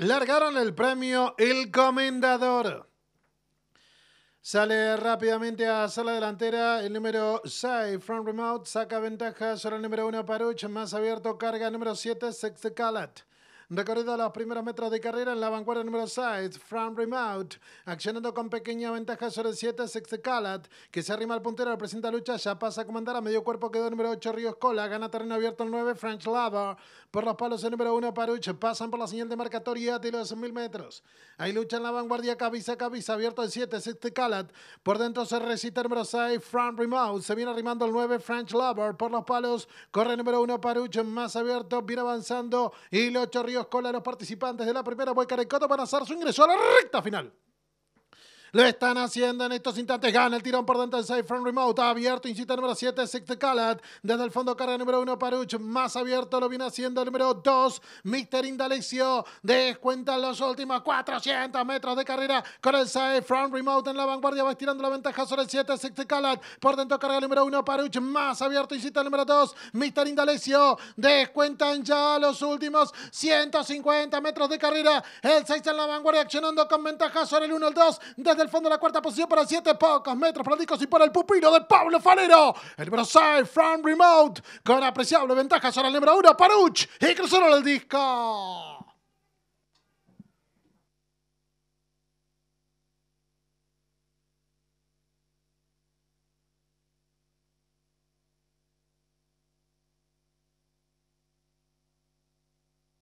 Largaron el premio El Comendador. Sale rápidamente a sala delantera el número 6, Front Remote, saca ventaja sobre el número 1, Paruch, más abierto, carga número 7, Sexy Calat. Recorrido los primeros metros de carrera en la vanguardia número 6, Fran Remote, accionando con pequeña ventaja sobre el 7, Calat, que se arrima al puntero, presenta lucha, ya pasa a comandar a medio cuerpo, quedó el número 8, Ríos Cola, gana terreno abierto el 9, French Lover, por los palos el número 1, Paruche, pasan por la señal de marcatoria de los 1000 metros. ahí lucha en la vanguardia, cabeza cabeza, abierto el 7, Calat, por dentro se recita el número 6, Fran Remote, se viene arrimando el 9, French Lover, por los palos, corre el número 1, Paruche, más abierto, viene avanzando, y el 8, Ríos cola con los participantes de la primera vuelta de Coto para hacer su ingreso a la recta final. Lo están haciendo en estos instantes. Gana el tirón por dentro del Safe Front Remote. Abierto, incita número 7, Sixth Calat. Desde el fondo carga número 1, Paruch. Más abierto lo viene haciendo el número 2, Mister Indalecio. Descuenta los últimos 400 metros de carrera con el Side Front Remote en la vanguardia. Va estirando la ventaja sobre el 7, Sixth Calat. Por dentro carga el número 1, Paruch. Más abierto, incita el número 2, Mister Indalecio. Descuentan ya los últimos 150 metros de carrera. El 6 en la vanguardia accionando con ventaja sobre el 1, el 2. Desde del fondo de la cuarta posición para siete pocos metros para discos y para el pupilo de Pablo Falero. El brosai from remote con apreciable ventaja sobre el número Paruch y cruzó el disco.